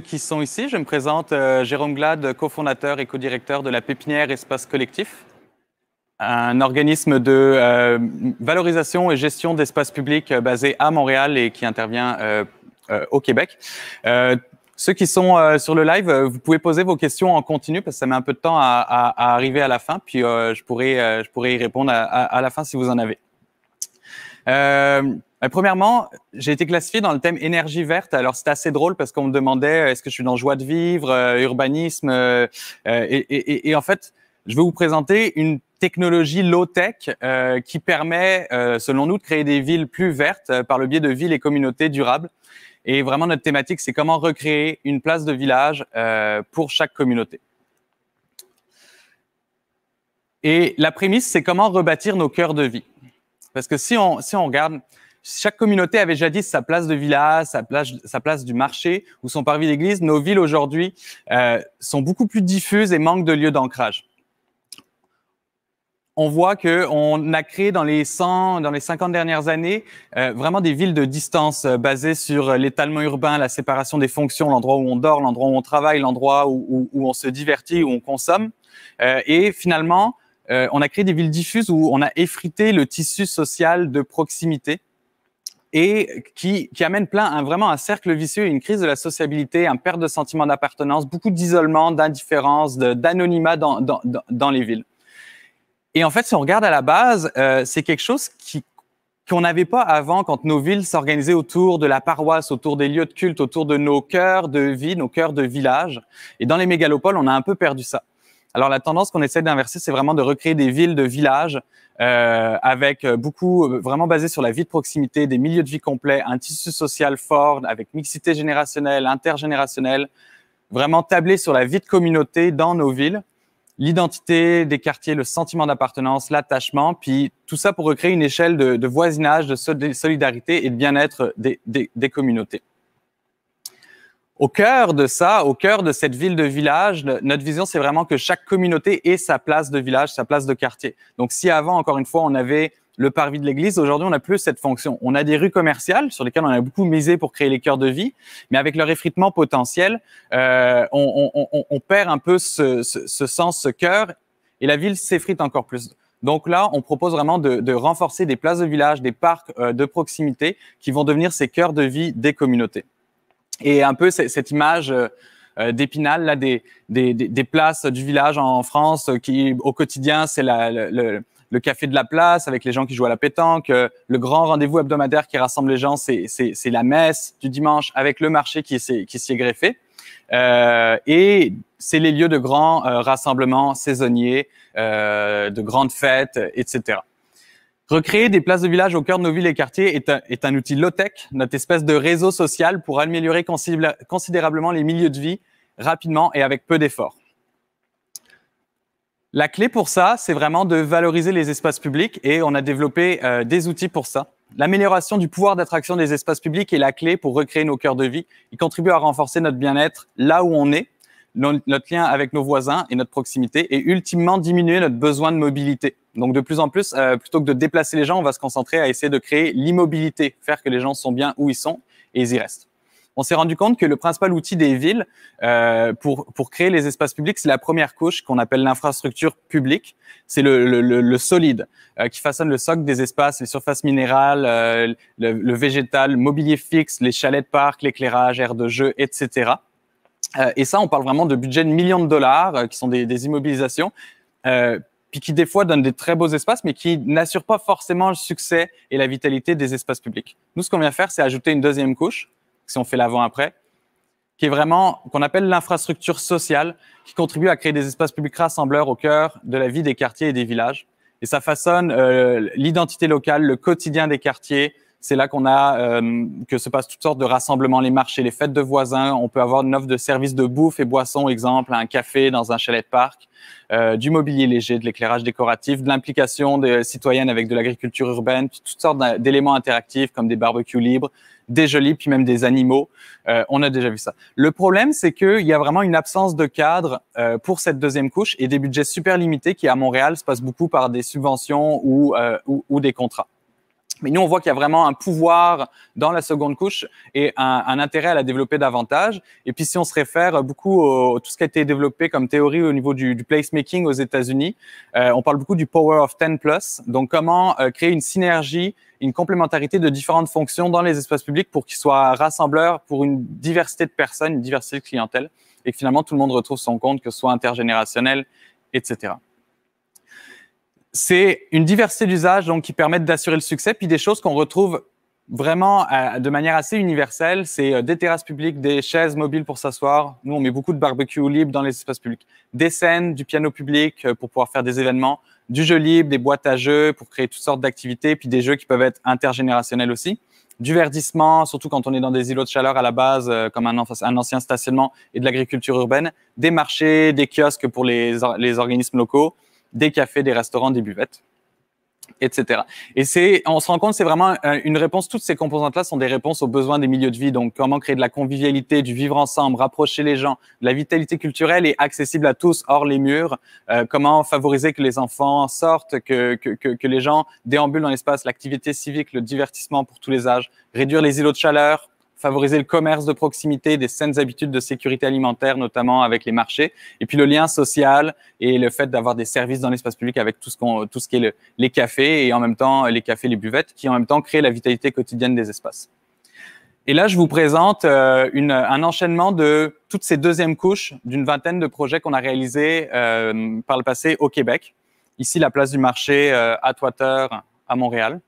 qui sont ici. Je me présente euh, Jérôme Glad, cofondateur et co-directeur de la Pépinière Espace Collectif, un organisme de euh, valorisation et gestion d'espaces publics euh, basé à Montréal et qui intervient au Québec. ceux qui sont sur le live, vous pouvez poser vos questions en continu parce que ça met un peu de temps à, arriver à la fin, puis je, pourrais, je pourrais y répondre à, à, la fin si vous en avez premièrement, j'ai été classifié dans le thème énergie verte. Alors c'est assez drôle parce qu'on me demandait euh, est-ce que je suis dans joie de vivre, euh, urbanisme, euh, et, et, et, en fait, je vais vous présenter une technologie low-tech qui permet, selon nous, de créer des villes plus vertes par le biais de villes et communautés durables. Et vraiment, notre thématique, c'est comment recréer une place de village pour chaque communauté. Et la prémisse, c'est comment rebâtir nos cœurs de vie. Parce que si on, si on regarde, chaque communauté avait jadis sa place de villa, sa place, sa place du marché ou son parvis d'église. Nos villes aujourd'hui euh, sont beaucoup plus diffuses et manquent de lieux d'ancrage. On voit qu'on a créé dans les 100, dans les 50 dernières années, euh, vraiment des villes de distance euh, basées sur l'étalement urbain, la séparation des fonctions, l'endroit où on dort, l'endroit où on travaille, l'endroit où, où, on se divertit, où on consomme. et finalement, on a créé des villes diffuses où on a effrité le tissu social de proximité et qui, amène plein un, hein, vraiment un cercle vicieux, une crise de la sociabilité, un perte de sentiment d'appartenance, beaucoup d'isolement, d'indifférence, d'anonymat dans, les villes. Et en fait, si on regarde à la base, euh, c'est quelque chose qu'on n'avait pas avant quand nos villes s'organisaient autour de la paroisse, autour des lieux de culte, autour de nos cœurs de vie, nos cœurs de village. Et dans les mégalopoles, on a un peu perdu ça. Alors la tendance qu'on essaie d'inverser, c'est vraiment de recréer des villes de villages euh, avec euh, beaucoup euh, vraiment basé sur la vie de proximité, des milieux de vie complets, un tissu social fort avec mixité générationnelle, intergénérationnelle, vraiment tablé sur la vie de communauté dans nos villes l'identité des quartiers, le sentiment d'appartenance, l'attachement, puis tout ça pour recréer une échelle de, voisinage, de solidarité et de bien-être des, communautés au cœur de ça, au cœur de cette ville de village, notre vision, c'est vraiment que chaque communauté ait sa place de village, sa place de quartier. Donc, si avant, encore une fois, on avait le parvis de l'église, aujourd'hui, on n'a plus cette fonction. On a des rues commerciales sur lesquelles on a beaucoup misé pour créer les cœurs de vie, mais avec leur effritement potentiel, euh, on, perd un peu ce, sens, ce cœur, et la ville s'effrite encore plus. Donc là, on propose vraiment de, renforcer des places de village, des parcs euh, de proximité qui vont devenir ces cœurs de vie des communautés. Et un peu cette image euh, euh, d'Épinal, là, des, des, des, places du village en France qui, au quotidien, c'est la, le, le, café de la place avec les gens qui jouent à la pétanque. Euh, le grand rendez-vous hebdomadaire qui rassemble les gens, c'est, c'est, la messe du dimanche avec le marché qui, s'y qui s'y greffé. Euh, et c'est les lieux de grands rassemblements saisonniers, euh, de grandes fêtes, etc. Recréer des places de village au cœur de nos villes et quartiers est un, outil low-tech, notre espèce de réseau social pour améliorer considérablement les milieux de vie rapidement et avec peu d'efforts. La clé pour ça, c'est vraiment de valoriser les espaces publics et on a développé euh, des outils pour ça. L'amélioration du pouvoir d'attraction des espaces publics est la clé pour recréer nos cœurs de vie. Il contribue à renforcer notre bien-être là où on est notre lien avec nos voisins et notre proximité et ultimement diminuer notre besoin de mobilité. Donc de plus en plus, euh, plutôt que de déplacer les gens, on va se concentrer à essayer de créer l'immobilité, faire que les gens sont bien où ils sont et ils y restent. On s'est rendu compte que le principal outil des villes euh, pour, pour créer les espaces publics, c'est la première couche qu'on appelle l'infrastructure publique. C'est le, le, solide euh, qui façonne le socle des espaces, les surfaces minérales, le, végétal, mobilier fixe, les chalets de parc, l'éclairage, aire de jeu, etc. Euh, et ça, on parle vraiment de budgets de millions de dollars, euh, qui sont des, immobilisations, euh, puis qui des fois donnent des très beaux espaces, mais qui n'assurent pas forcément le succès et la vitalité des espaces publics. Nous, ce qu'on vient faire, c'est ajouter une deuxième couche, si on fait l'avant-après, qui est vraiment qu'on appelle l'infrastructure sociale, qui contribue à créer des espaces publics rassembleurs au cœur de la vie des quartiers et des villages. Et ça façonne l'identité locale, le quotidien des quartiers, c'est là qu'on a euh, que se passent toutes sortes de rassemblements, les marchés, les fêtes de voisins. On peut avoir une offre de services de bouffe et boissons, exemple, un café dans un chalet de parc, euh, du mobilier léger, de l'éclairage décoratif, de l'implication des citoyennes avec de l'agriculture urbaine, toutes sortes d'éléments interactifs comme des barbecues libres, des jolis, puis même des animaux. Euh, on a déjà vu ça. Le problème, c'est qu'il y a vraiment une absence de cadre pour cette deuxième couche et des budgets super limités qui, à Montréal, se passent beaucoup par des subventions ou, ou des contrats. Mais nous, on voit qu'il y a vraiment un pouvoir dans la seconde couche et un, intérêt à la développer davantage. Et puis, si on se réfère beaucoup à tout ce qui a été développé comme théorie au niveau du, du placemaking aux États-Unis, euh, on parle beaucoup du Power of 10 plus. Donc, comment euh, créer une synergie, une complémentarité de différentes fonctions dans les espaces publics pour qu'ils soient rassembleurs pour une diversité de personnes, une diversité de clientèle et que finalement tout le monde retrouve son compte, que ce soit intergénérationnel, etc c'est une diversité d'usages qui permettent d'assurer le succès, puis des choses qu'on retrouve vraiment euh, de manière assez universelle. C'est euh, des terrasses publiques, des chaises mobiles pour s'asseoir. Nous, on met beaucoup de barbecue libre dans les espaces publics. Des scènes, du piano public euh, pour pouvoir faire des événements, du jeu libre, des boîtes à jeux pour créer toutes sortes d'activités, puis des jeux qui peuvent être intergénérationnels aussi. Du verdissement, surtout quand on est dans des îlots de chaleur à la base, comme un, ancien stationnement et de l'agriculture urbaine. Des marchés, des kiosques pour les organismes locaux des cafés, des restaurants, des buvettes, etc. Et c'est, on se rend compte, c'est vraiment euh, une réponse. Toutes ces composantes-là sont des réponses aux besoins des milieux de vie. Donc, comment créer de la convivialité, du vivre ensemble, rapprocher les gens, la vitalité culturelle et accessible à tous hors les murs. Euh, comment favoriser que les enfants sortent, que, que les gens déambulent dans l'espace, l'activité civique, le divertissement pour tous les âges, réduire les îlots de chaleur, favoriser le commerce de proximité, des saines habitudes de sécurité alimentaire, notamment avec les marchés, et puis le lien social et le fait d'avoir des services dans l'espace public avec tout ce, qu'on, tout ce qui est les cafés et en même temps les cafés, les buvettes, qui en même temps créent la vitalité quotidienne des espaces. Et là, je vous présente euh, un enchaînement de toutes ces deuxièmes couches d'une vingtaine de projets qu'on a réalisés euh, par le passé au Québec. Ici, la place du marché euh, à Twitter, à Montréal.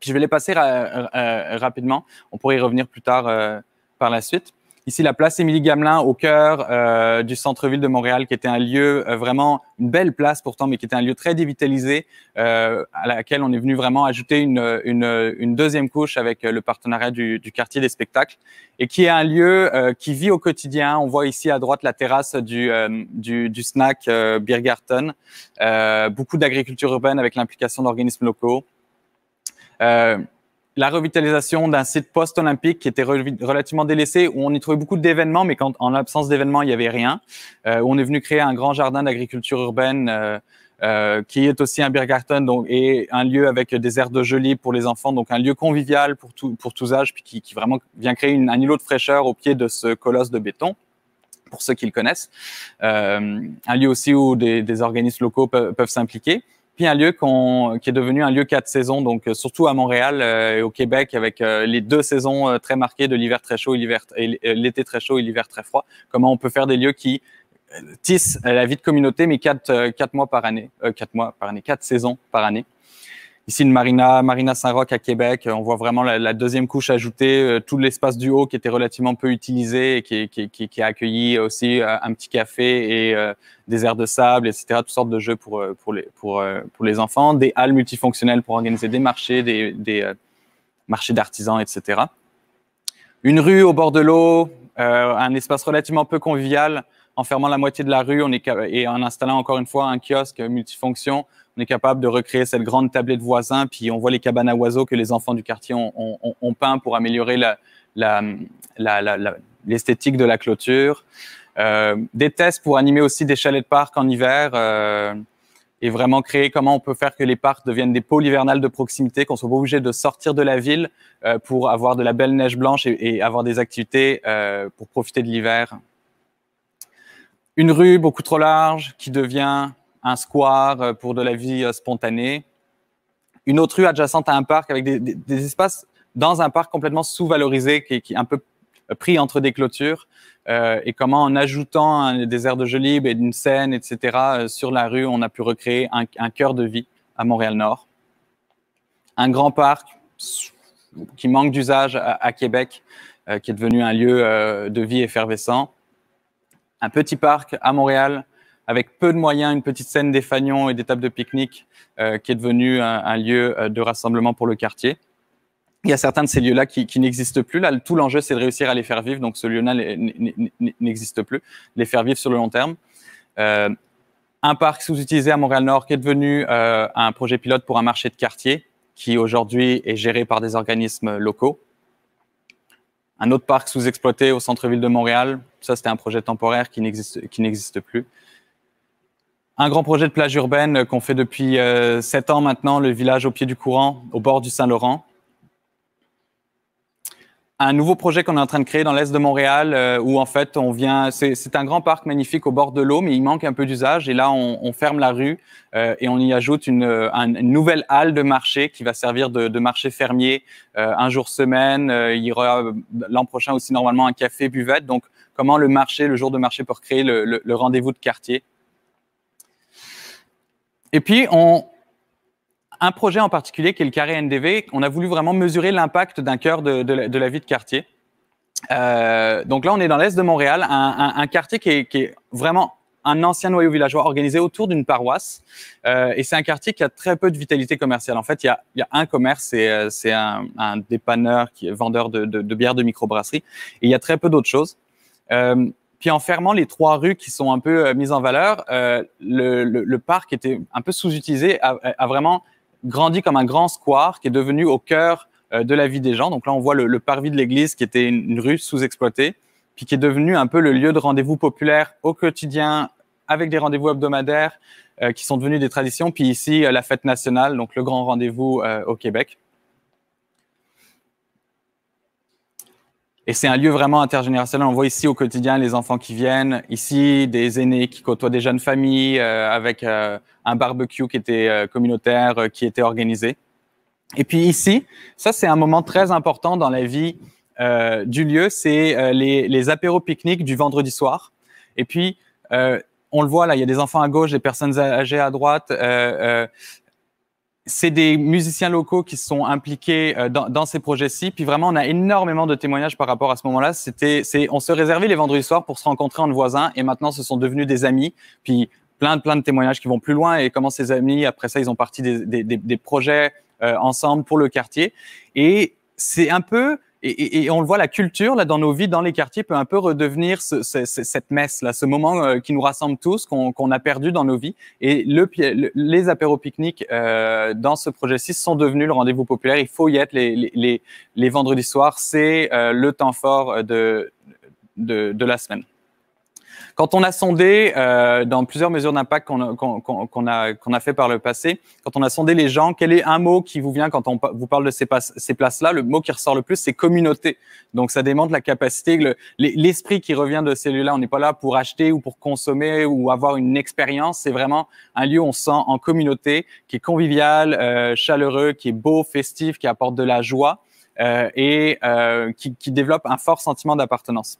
Puis je vais les passer euh, rapidement. On pourrait y revenir plus tard euh, par la suite. Ici, la place Émilie Gamelin au cœur euh, du centre-ville de Montréal, qui était un lieu vraiment une belle place pourtant, mais qui était un lieu très dévitalisé, à laquelle on est venu vraiment ajouter une, une, une deuxième couche avec le partenariat du, du, quartier des spectacles, et qui est un lieu qui vit au quotidien. On voit ici à droite la terrasse du, du, du snack Biergarten, beaucoup d'agriculture urbaine avec l'implication d'organismes locaux. Euh, la revitalisation d'un site post-olympique qui était relativement délaissé, où on y trouvait beaucoup d'événements, mais quand en l'absence d'événements, il n'y avait rien. Euh, on est venu créer un grand jardin d'agriculture urbaine euh, qui est aussi un Birgarten donc, et un lieu avec des aires de joli pour les enfants, donc un lieu convivial pour, pour tous âges, puis qui, qui vraiment vient créer une, un îlot de fraîcheur au pied de ce colosse de béton pour ceux qui le connaissent. un lieu aussi où des, des organismes locaux peuvent s'impliquer puis un lieu qui est devenu un lieu quatre saisons, donc euh, surtout à Montréal euh, et au Québec avec euh, les deux saisons très marquées de l'hiver très chaud et l'été très chaud et l'hiver très froid. Comment on peut faire des lieux qui tissent la vie de communauté, mais quatre, quatre mois par année, quatre mois par année, quatre saisons par année. Ici, une marina, marina Saint-Roch à Québec, on voit vraiment la, deuxième couche ajoutée, euh, tout l'espace du haut qui était relativement peu utilisé et qui, qui, qui, qui a accueilli aussi euh, un petit café et euh, des aires de sable, etc. Toutes sortes de jeux pour, pour, les, pour, pour les enfants, des halles multifonctionnelles pour organiser des marchés, des, des marchés d'artisans, etc. Une rue au bord de l'eau, un espace relativement peu convivial. En fermant la moitié de la rue on est, et en installant encore une fois un kiosque multifonction, on est capable de recréer cette grande tablette voisins, puis on voit les cabanes à oiseaux que les enfants du quartier ont, peint pour améliorer l'esthétique de la clôture. Euh, des tests pour animer aussi des chalets de parc en hiver euh, et vraiment créer comment on peut faire que les parcs deviennent des pôles hivernales de proximité, qu'on soit pas obligé de sortir de la ville euh, pour avoir de la belle neige blanche et avoir des activités pour profiter de l'hiver. Une rue beaucoup trop large qui devient un square euh, pour de la vie euh, spontanée, une autre rue adjacente à un parc avec des, espaces dans un parc complètement sous-valorisé qui, est un peu euh, pris entre des clôtures et comment en ajoutant un, des aires de jeu et une scène, etc., sur la rue, on a pu recréer un, cœur de vie à Montréal-Nord. Un grand parc qui manque d'usage à, Québec, qui est devenu un lieu de vie effervescent. Un petit parc à Montréal avec peu de moyens, une petite scène des fagnons et des tables de pique-nique euh, qui est devenue un, lieu euh, de rassemblement pour le quartier. Il y a certains de ces lieux-là qui, n'existent plus. Là, tout l'enjeu, c'est de réussir à les faire vivre. Donc, ce lieu-là n'existe plus. Les faire vivre sur le long terme. Euh, un parc sous-utilisé à Montréal-Nord qui est devenu un projet pilote pour un marché de quartier qui aujourd'hui est géré par des organismes locaux. Un autre parc sous-exploité au centre-ville de Montréal, ça c'était un projet temporaire qui n'existe plus. Un grand projet de plage urbaine euh, qu'on fait depuis euh, sept ans maintenant, le village au pied du courant, au bord du Saint-Laurent. Un nouveau projet qu'on est en train de créer dans l'est de Montréal, euh, où en fait on vient, c'est un grand parc magnifique au bord de l'eau, mais il manque un peu d'usage. Et là, on, ferme la rue et on y ajoute une, nouvelle halle de marché qui va servir de, marché fermier un jour semaine. il y aura l'an prochain aussi normalement un café buvette. Donc, comment le marché, le jour de marché, pour créer le rendez-vous de quartier. Et puis, on, un projet en particulier qui est le carré NDV, on a voulu vraiment mesurer l'impact d'un cœur de, la, vie de quartier. Euh, donc là, on est dans l'est de Montréal, un, quartier qui est, vraiment un ancien noyau villageois organisé autour d'une paroisse. Euh, et c'est un quartier qui a très peu de vitalité commerciale. En fait, il y a, un commerce, c'est euh, un, dépanneur qui est vendeur de, de, de bière de microbrasserie. Et il y a très peu d'autres choses. Euh, puis en fermant les trois rues qui sont un peu euh, mises en valeur, euh, le, parc était un peu sous-utilisé, a, vraiment grandi comme un grand square qui est devenu au cœur euh, de la vie des gens. Donc là, on voit le, parvis de l'église qui était une, rue sous-exploitée, puis qui est devenu un peu le lieu de rendez-vous populaire au quotidien, avec des rendez-vous hebdomadaires qui sont devenus des traditions. Puis ici, la fête nationale, donc le grand rendez-vous au Québec. Et c'est un lieu vraiment intergénérationnel. On voit ici au quotidien les enfants qui viennent, ici des aînés qui côtoient des jeunes familles euh, avec euh, un barbecue qui était euh, communautaire, qui était organisé. Et puis ici, ça c'est un moment très important dans la vie du lieu, c'est les, les apéros pique-niques du vendredi soir. Et puis on le voit là, il y a des enfants à gauche, des personnes âgées à droite, c'est des musiciens locaux qui sont impliqués euh, dans, ces projets-ci. Puis vraiment, on a énormément de témoignages par rapport à ce moment-là. C'était, on se réservait les vendredis soirs pour se rencontrer en voisins, et maintenant, ce sont devenus des amis. Puis plein de plein de témoignages qui vont plus loin et comment ces amis, après ça, ils ont parti des, projets euh, ensemble pour le quartier. Et c'est un peu et, on le voit, la culture là dans nos vies, dans les quartiers, peut un peu redevenir cette messe là, ce moment euh, qui nous rassemble tous, qu'on a perdu dans nos vies. Et les apéros pique niques euh, dans ce projet-ci sont devenus le rendez-vous populaire. Il faut y être les, vendredis soirs. C'est euh, le temps fort de la semaine. Quand on a sondé, euh, dans plusieurs mesures d'impact qu'on a, qu'on, a, qu'on a fait par le passé, quand on a sondé les gens, quel est un mot qui vous vient quand on vous parle de ces, ces places-là Le mot qui ressort le plus, c'est communauté. Donc, ça démontre la capacité, l'esprit qui revient de ces lieux-là. On n'est pas là pour acheter ou pour consommer ou avoir une expérience. C'est vraiment un lieu où on sent en communauté, qui est convivial, euh, chaleureux, qui est beau, festif, qui apporte de la joie. Euh, et euh, qui, qui, développe un fort sentiment d'appartenance.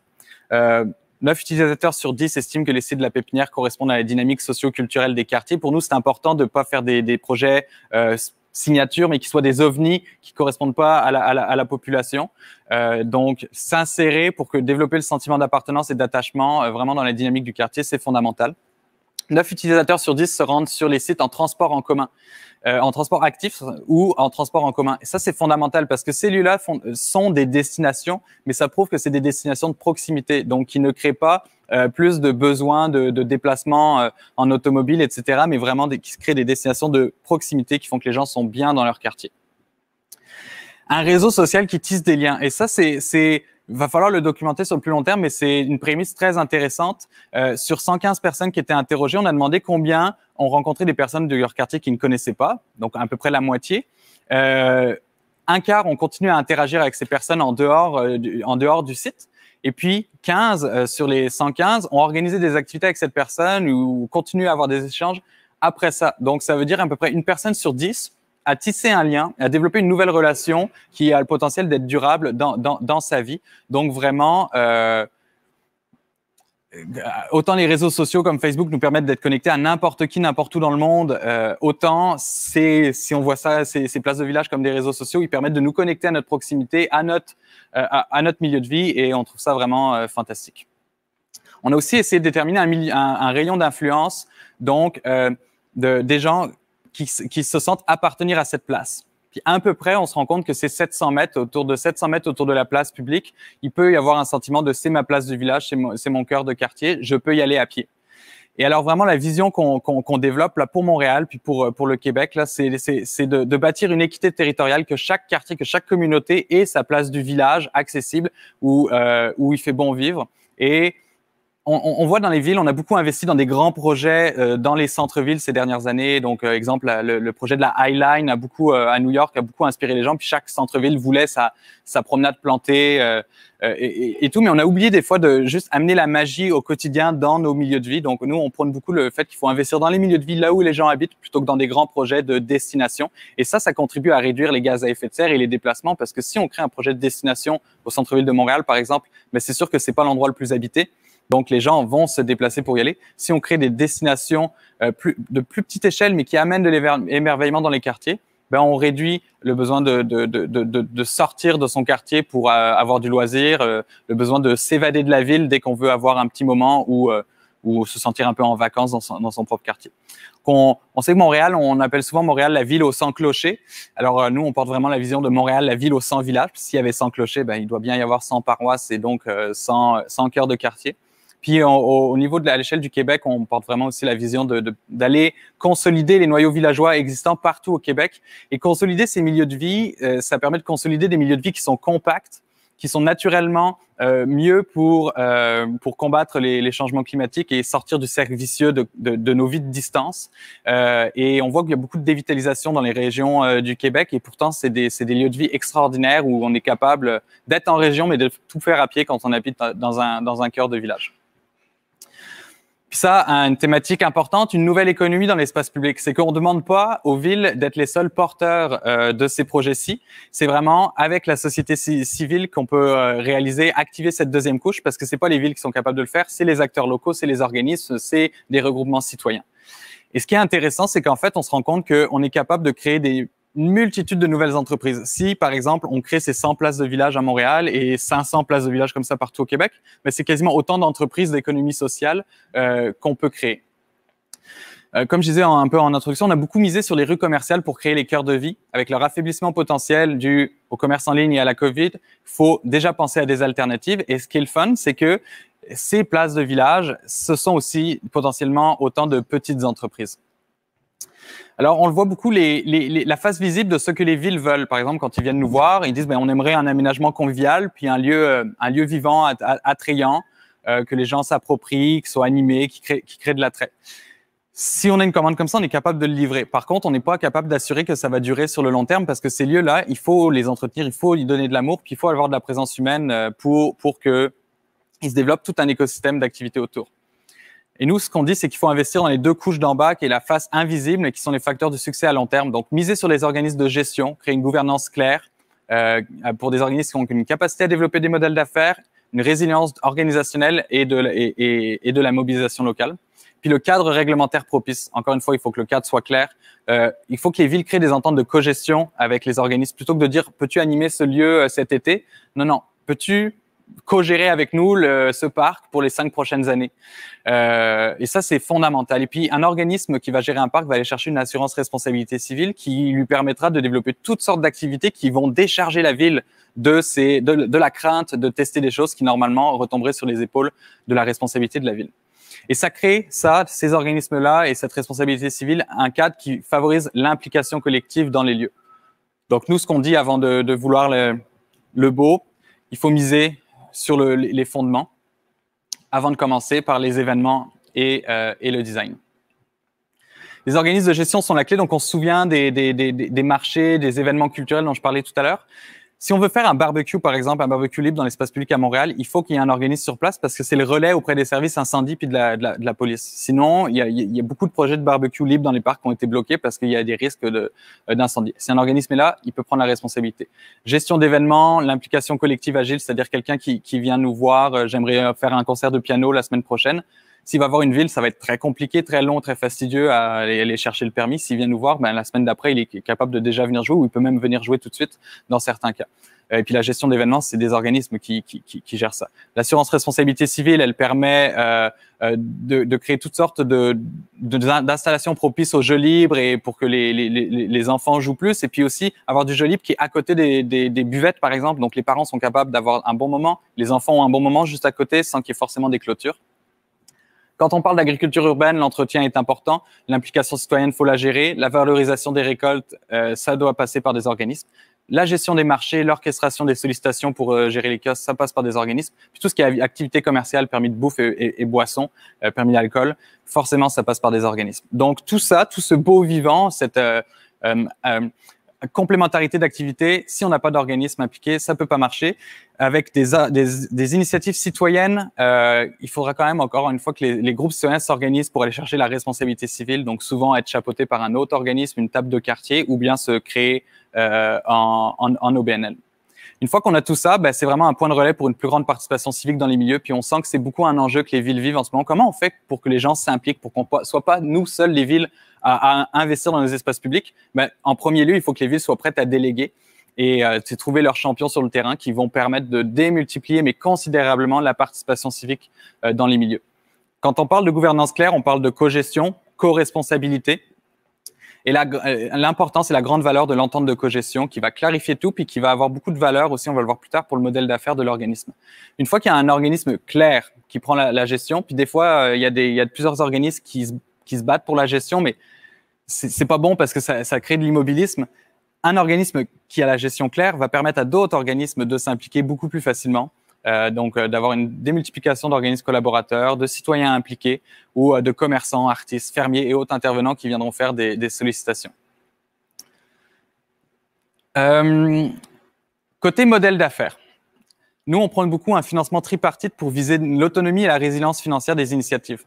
Euh, 9 utilisateurs sur 10 estiment que l'essai de la pépinière correspondent à la dynamique socio-culturelle des quartiers. Pour nous, c'est important de ne pas faire des, projets euh, signatures, mais qui soient des ovnis qui correspondent pas à la, population. Euh, donc, s'insérer pour que développer le sentiment d'appartenance et d'attachement euh, vraiment dans la dynamique du quartier, c'est fondamental. 9 utilisateurs sur 10 se rendent sur les sites en transport en commun, euh, en transport actif ou en transport en commun. Et ça, c'est fondamental parce que ces lieux-là euh, sont des destinations, mais ça prouve que c'est des destinations de proximité, donc qui ne créent pas euh, plus de besoins de, déplacement en automobile, etc., mais vraiment des, qui créent des destinations de proximité qui font que les gens sont bien dans leur quartier. Un réseau social qui tisse des liens. Et ça, c'est va falloir le documenter sur le plus long terme, mais c'est une prémisse très intéressante. Euh, sur 115 personnes qui étaient interrogées, on a demandé combien ont rencontré des personnes de leur quartier qu'ils ne connaissaient pas, donc à peu près la moitié. Euh, un quart ont continué à interagir avec ces personnes en dehors, euh, du, en dehors du site. Et puis 15 euh, sur les 115 ont organisé des activités avec cette personne ou continuent à avoir des échanges après ça. Donc ça veut dire à peu près une personne sur 10 à tisser un lien, à développer une nouvelle relation qui a le potentiel d'être durable dans, sa vie. Donc vraiment, euh, autant les réseaux sociaux comme Facebook nous permettent d'être connectés à n'importe qui, n'importe où dans le monde, euh, autant si on voit ça, ces, places de village comme des réseaux sociaux, ils permettent de nous connecter à notre proximité, à notre, euh, milieu de vie, et on trouve ça vraiment fantastique. On a aussi essayé de déterminer un, rayon d'influence, donc des gens qui, se sentent appartenir à cette place. Puis à peu près, on se rend compte que c'est 700 mètres, autour de 700 mètres autour de la place publique, il peut y avoir un sentiment de c'est ma place du village, c'est mon, mon cœur de quartier, je peux y aller à pied. Et alors vraiment la vision qu'on développe là pour Montréal puis pour euh, pour le Québec là, c'est de, de, bâtir une équité territoriale que chaque quartier, que chaque communauté ait sa place du village accessible où euh, où il fait bon vivre et on, voit dans les villes, on a beaucoup investi dans des grands projets euh, dans les centres-villes ces dernières années. Donc, euh, exemple, le, projet de la High Line a beaucoup, euh, à New York a beaucoup inspiré les gens. Puis chaque centre-ville voulait sa, promenade plantée et, et, tout. Mais on a oublié des fois de juste amener la magie au quotidien dans nos milieux de vie. Donc, nous, on prône beaucoup le fait qu'il faut investir dans les milieux de vie là où les gens habitent plutôt que dans des grands projets de destination. Et ça, ça contribue à réduire les gaz à effet de serre et les déplacements parce que si on crée un projet de destination au centre-ville de Montréal, par exemple, mais ben, c'est sûr que c'est pas l'endroit le plus habité. Donc, les gens vont se déplacer pour y aller. Si on crée des destinations euh, plus, de plus petite échelle, mais qui amènent de l'émerveillement dans les quartiers, ben, on réduit le besoin de, de, de, de, sortir de son quartier pour euh, avoir du loisir, euh, le besoin de s'évader de la ville dès qu'on veut avoir un petit moment ou se sentir un peu en vacances dans son, dans son propre quartier. On, sait que Montréal, on appelle souvent Montréal la ville aux 100 clochers. Alors nous, on porte vraiment la vision de Montréal, la ville aux 100 villages. S'il y avait 100 clochers, ben, il doit bien y avoir 100 paroisses et donc 100, 100 cœurs de quartier. Puis au niveau de l'échelle du Québec, on porte vraiment aussi la vision d'aller de, consolider les noyaux villageois existants partout au Québec. Et consolider ces milieux de vie, euh, ça permet de consolider des milieux de vie qui sont compacts, qui sont naturellement euh, mieux pour, euh, pour combattre les, les, changements climatiques et sortir du cercle vicieux de, de, nos vies de distance. Euh, et on voit qu'il y a beaucoup de dévitalisation dans les régions du Québec et pourtant, c'est des, des lieux de vie extraordinaires où on est capable d'être en région mais de tout faire à pied quand on habite dans un, dans un cœur de village ça a une thématique importante, une nouvelle économie dans l'espace public. C'est qu'on ne demande pas aux villes d'être les seuls porteurs euh, de ces projets-ci. C'est vraiment avec la société civile qu'on peut euh, réaliser, activer cette deuxième couche, parce que c'est pas les villes qui sont capables de le faire, c'est les acteurs locaux, c'est les organismes, c'est des regroupements citoyens. Et ce qui est intéressant, c'est qu'en fait, on se rend compte qu'on est capable de créer des une multitude de nouvelles entreprises. Si, par exemple, on crée ces 100 places de village à Montréal et 500 places de village comme ça partout au Québec, mais c'est quasiment autant d'entreprises d'économie sociale euh, qu'on peut créer. Euh, comme je disais un peu en introduction, on a beaucoup misé sur les rues commerciales pour créer les cœurs de vie. Avec leur affaiblissement potentiel dû au commerce en ligne et à la COVID, il faut déjà penser à des alternatives. Et ce qui est le fun, c'est que ces places de village, ce sont aussi potentiellement autant de petites entreprises. Alors, on le voit beaucoup, les, la face visible de ce que les villes veulent. Par exemple, quand ils viennent nous voir, ils disent ben, on aimerait un aménagement convivial, puis un lieu, euh, un lieu vivant, attrayant, euh, que les gens s'approprient, qui soit animés qui crée, qui crée de l'attrait. Si on a une commande comme ça, on est capable de le livrer. Par contre, on n'est pas capable d'assurer que ça va durer sur le long terme parce que ces lieux-là, il faut les entretenir, il faut y donner de l'amour, puis il faut avoir de la présence humaine euh, pour, pour que il se développe tout un écosystème d'activités autour. Et nous, ce qu'on dit, c'est qu'il faut investir dans les deux couches d'en bas, qui est la face invisible et qui sont les facteurs de succès à long terme. Donc, miser sur les organismes de gestion, créer une gouvernance claire euh, pour des organismes qui ont une capacité à développer des modèles d'affaires, une résilience organisationnelle et de, la mobilisation locale. Puis le cadre réglementaire propice. Encore une fois, il faut que le cadre soit clair. Euh, il faut que les villes créent des ententes de cogestion avec les organismes plutôt que de dire peux-tu animer ce lieu euh, cet été Non, non. Peux-tu co-gérer avec nous le, ce parc pour les cinq prochaines années. Euh, et ça, c'est fondamental. Et puis, un organisme qui va gérer un parc va aller chercher une assurance responsabilité civile qui lui permettra de développer toutes sortes d'activités qui vont décharger la ville de, ces de, la crainte de tester des choses qui, normalement, retomberaient sur les épaules de la responsabilité de la ville. Et ça crée, ça, ces organismes-là et cette responsabilité civile, un cadre qui favorise l'implication collective dans les lieux. Donc, nous, ce qu'on dit avant de, de vouloir le, le beau, il faut miser sur les fondements avant de commencer par les événements euh, et, le design. Les organismes de gestion sont la clé, donc on se souvient des marchés, des événements culturels dont je parlais tout à l'heure si on veut faire un barbecue, par exemple, un barbecue libre dans l'espace public à Montréal, il faut qu'il y ait un organisme sur place parce que c'est le relais auprès des services incendie puis de la, police. Sinon, il y, a, beaucoup de projets de barbecue libre dans les parcs qui ont été bloqués parce qu'il y a des risques euh, d'incendie. si un organisme est là, il peut prendre la responsabilité. Gestion d'événements, l'implication collective agile, c'est-à-dire quelqu'un qui, vient nous voir, euh, j'aimerais euh, faire un concert de piano la semaine prochaine. S'il va voir une ville, ça va être très compliqué, très long, très fastidieux à aller, chercher le permis. S'il vient nous voir, ben, la semaine d'après, il est capable de déjà venir jouer ou il peut même venir jouer tout de suite dans certains cas. Euh, et puis la gestion d'événements, c'est des organismes qui, gèrent ça. L'assurance responsabilité civile, elle permet euh, euh, de, créer toutes sortes de, d'installations propices au jeu libre et pour que les, les, enfants jouent plus. Et puis aussi avoir du jeu libre qui est à côté des, des buvettes, par exemple. Donc les parents sont capables d'avoir un bon moment, les enfants ont un bon moment juste à côté sans qu'il y ait forcément des clôtures. Quand on parle d'agriculture urbaine, l'entretien est important, l'implication citoyenne, faut la gérer, la valorisation des récoltes, euh, ça doit passer par des organismes. La gestion des marchés, l'orchestration des sollicitations pour euh, gérer les kiosques, ça passe par des organismes. Puis tout ce qui est activité commerciale, permis de bouffe et, boisson, euh, permis d'alcool, forcément, ça passe par des organismes. Donc tout ça, tout ce beau vivant, cette complémentarité d'activité, si on n'a pas d'organisme impliqué, ça peut pas marcher. Avec des, des, des initiatives citoyennes, euh, il faudra quand même encore une fois que les, les groupes citoyens s'organisent pour aller chercher la responsabilité civile, donc souvent être chapeauté par un autre organisme, une table de quartier, ou bien se créer euh, en, en, en OBNL. Une fois qu'on a tout ça, ben, c'est vraiment un point de relais pour une plus grande participation civique dans les milieux. Puis on sent que c'est beaucoup un enjeu que les villes vivent en ce moment. Comment on fait pour que les gens s'impliquent, pour qu'on soit pas nous seuls les villes à, investir dans les espaces publics, mais ben, en premier lieu, il faut que les villes soient prêtes à déléguer et euh, trouver leurs champions sur le terrain qui vont permettre de démultiplier, mais considérablement, la participation civique euh, dans les milieux. Quand on parle de gouvernance claire, on parle de cogestion, co-responsabilité. Et euh, l'important, et c'est la grande valeur de l'entente de cogestion qui va clarifier tout, puis qui va avoir beaucoup de valeur aussi, on va le voir plus tard, pour le modèle d'affaires de l'organisme. Une fois qu'il y a un organisme clair qui prend la, gestion, puis des fois, euh, il y, a des, plusieurs organismes qui se, qui se battent pour la gestion, mais c'est pas bon parce que ça, crée de l'immobilisme. Un organisme qui a la gestion claire va permettre à d'autres organismes de s'impliquer beaucoup plus facilement. Euh, donc, euh, d'avoir une démultiplication d'organismes collaborateurs, de citoyens impliqués ou euh, de commerçants, artistes, fermiers et autres intervenants qui viendront faire des, sollicitations. côté modèle d'affaires. Nous, on prend beaucoup un financement tripartite pour viser l'autonomie et la résilience financière des initiatives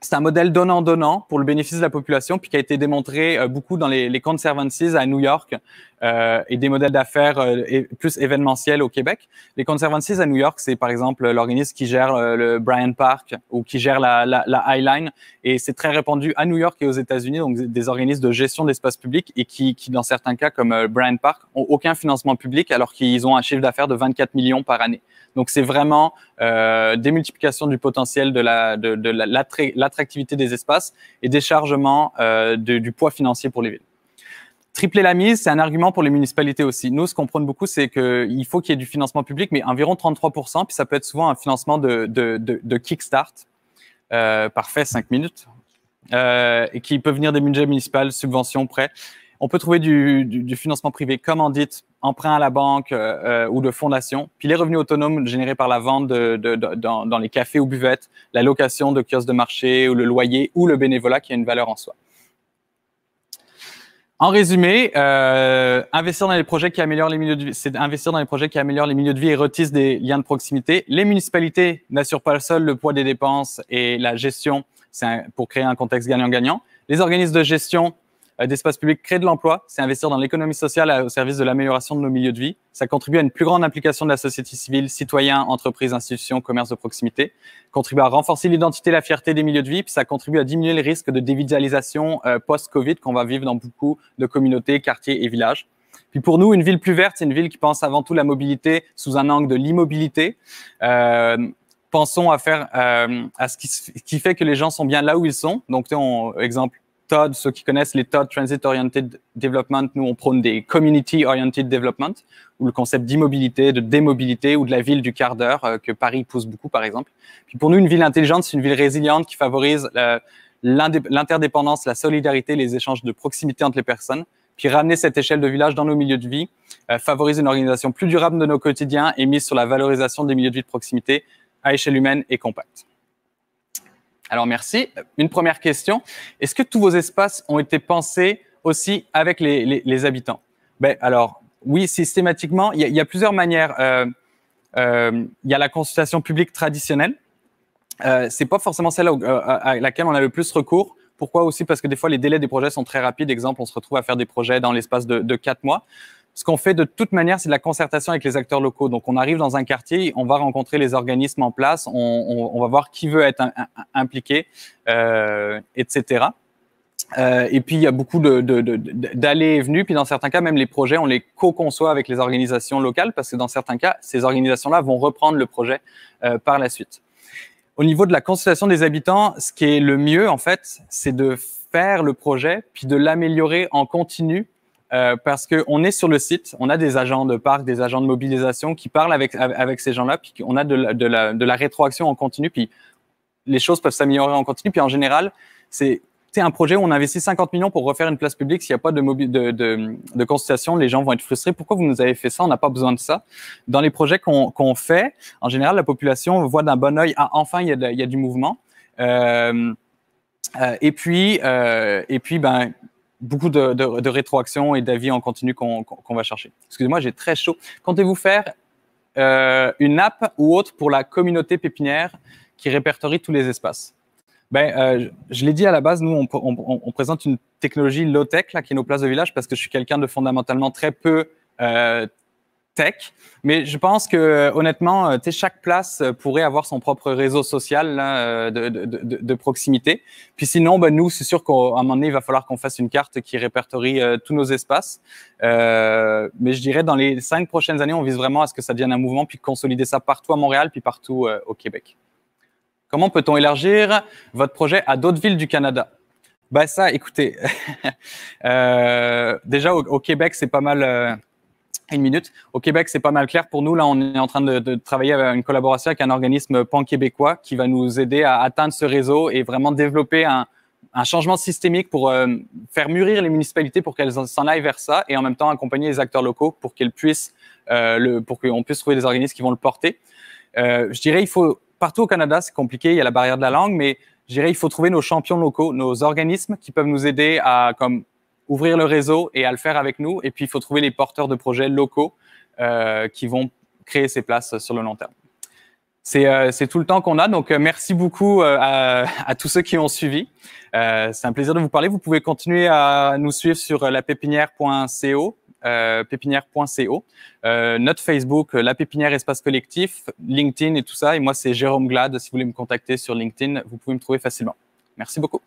c'est un modèle donnant-donnant pour le bénéfice de la population, puis qui a été démontré euh, beaucoup dans les, les conservancies à New York, euh, et des modèles d'affaires euh, plus événementiels au Québec. Les conservancies à New York, c'est par exemple l'organisme qui gère euh, le Bryant Park ou qui gère la, la, la High Line. Et c'est très répandu à New York et aux États-Unis, donc des organismes de gestion d'espace public et qui, qui, dans certains cas, comme Bryant Park, ont aucun financement public alors qu'ils ont un chiffre d'affaires de 24 millions par année. Donc c'est vraiment euh, multiplications du potentiel de la de, de l'attractivité des espaces et des euh, du poids financier pour les villes. Tripler la mise, c'est un argument pour les municipalités aussi. Nous, ce qu'on prône beaucoup, c'est qu'il faut qu'il y ait du financement public, mais environ 33%, puis ça peut être souvent un financement de, de, kickstart, euh, parfait, 5 minutes, euh, et qui peut venir des budgets municipaux, subventions, prêts. On peut trouver du, financement privé, comme en dit, emprunt à la banque euh, ou de fondation, puis les revenus autonomes générés par la vente dans les cafés ou buvettes, la location de kiosques de marché ou le loyer ou le bénévolat qui a une valeur en soi. En résumé, euh, investir dans les projets qui améliorent les milieux de vie, c'est investir dans les projets qui améliorent les milieux de vie et retissent des liens de proximité. Les municipalités n'assurent pas seules le poids des dépenses et la gestion, c'est pour créer un contexte gagnant-gagnant. Les organismes de gestion euh, d'espace public crée de l'emploi, c'est investir dans l'économie sociale au service de l'amélioration de nos milieux de vie. Ça contribue à une plus grande implication de la société civile, citoyens, entreprises, institutions, commerces de proximité. Contribue à renforcer l'identité, la fierté des milieux de vie, puis ça contribue à diminuer le risque de dévitalisation euh, post-Covid qu'on va vivre dans beaucoup de communautés, quartiers et villages. Puis pour nous, une ville plus verte, c'est une ville qui pense avant tout la mobilité sous un angle de l'immobilité. Euh, pensons à faire euh, à ce qui, qui, fait que les gens sont bien là où ils sont. Donc, on, exemple, TOD, ceux qui connaissent les TOD, Transit Oriented Development, nous on prône des Community Oriented Development, ou le concept d'immobilité, de démobilité, ou de la ville du quart d'heure, euh, que Paris pousse beaucoup par exemple. Puis pour nous, une ville intelligente, c'est une ville résiliente qui favorise euh, l'interdépendance, la solidarité, les échanges de proximité entre les personnes, puis ramener cette échelle de village dans nos milieux de vie, euh, favorise une organisation plus durable de nos quotidiens et mise sur la valorisation des milieux de vie de proximité à échelle humaine et compacte. Alors merci. Une première question. Est-ce que tous vos espaces ont été pensés aussi avec les, habitants ben, Alors oui, systématiquement, il y, a, plusieurs manières. Euh, euh, il y a la consultation publique traditionnelle. Euh, c'est pas forcément celle euh, à laquelle on a le plus recours. Pourquoi aussi Parce que des fois, les délais des projets sont très rapides. Exemple, on se retrouve à faire des projets dans l'espace de, de quatre mois. Ce qu'on fait de toute manière, c'est de la concertation avec les acteurs locaux. Donc, on arrive dans un quartier, on va rencontrer les organismes en place, on, va voir qui veut être impliqué, euh, etc. Euh, et puis, il y a beaucoup d'allées de, de, et venues. Puis, dans certains cas, même les projets, on les co-conçoit avec les organisations locales parce que dans certains cas, ces organisations-là vont reprendre le projet euh, par la suite. Au niveau de la consultation des habitants, ce qui est le mieux, en fait, c'est de faire le projet puis de l'améliorer en continu euh, parce qu'on est sur le site, on a des agents de parc, des agents de mobilisation qui parlent avec, avec ces gens-là, puis on a de la, de, la, de la, rétroaction en continu, puis les choses peuvent s'améliorer en continu. Puis en général, c'est un projet où on investit 50 millions pour refaire une place publique. S'il n'y a pas de, de, de, de, consultation, les gens vont être frustrés. Pourquoi vous nous avez fait ça On n'a pas besoin de ça. Dans les projets qu'on qu'on fait, en général, la population voit d'un bon oeil, ah, enfin, il y, a il y a du mouvement. Euh, euh, et puis, euh, et puis ben, beaucoup de, rétroactions et d'avis en continu qu'on va chercher. Excusez-moi, j'ai très chaud. Comptez-vous faire euh, une app ou autre pour la communauté pépinière qui répertorie tous les espaces ben, euh, je l'ai dit à la base, nous, on, présente une technologie low-tech qui est nos places de village parce que je suis quelqu'un de fondamentalement très peu euh, tech. Mais je pense que euh, honnêtement, euh, chaque place euh, pourrait avoir son propre réseau social là, de, de, de, de, proximité. Puis sinon, ben, nous, c'est sûr qu'à un moment donné, il va falloir qu'on fasse une carte qui répertorie tous nos espaces. Euh, mais je dirais, dans les cinq prochaines années, on vise vraiment à ce que ça devienne un mouvement, puis consolider ça partout à Montréal, puis partout au Québec. Comment peut-on élargir votre projet à d'autres villes du Canada Ben ça, écoutez, déjà au, au Québec, c'est pas mal une minute. Au Québec, c'est pas mal clair pour nous. Là, on est en train de, travailler avec une collaboration avec un organisme pan-québécois qui va nous aider à atteindre ce réseau et vraiment développer un, changement systémique pour euh, faire mûrir les municipalités pour qu'elles s'en aillent vers ça et en même temps accompagner les acteurs locaux pour qu'elles puissent, euh, pour qu'on puisse trouver des organismes qui vont le porter. Euh, je dirais, il faut partout au Canada, c'est compliqué, il y a la barrière de la langue, mais je dirais, il faut trouver nos champions locaux, nos organismes qui peuvent nous aider à comme ouvrir le réseau et à le faire avec nous. Et puis, il faut trouver les porteurs de projets locaux euh, qui vont créer ces places sur le long terme. C'est euh, tout le temps qu'on a. Donc, euh, merci beaucoup euh, à, à, tous ceux qui ont suivi. C'est un plaisir de vous parler. Vous pouvez continuer à nous suivre sur lapépinière.co euh, pépinière.co, euh, notre Facebook, La Pépinière Espace Collectif, LinkedIn et tout ça. Et moi, c'est Jérôme Glad. Si vous voulez me contacter sur LinkedIn, vous pouvez me trouver facilement. Merci beaucoup.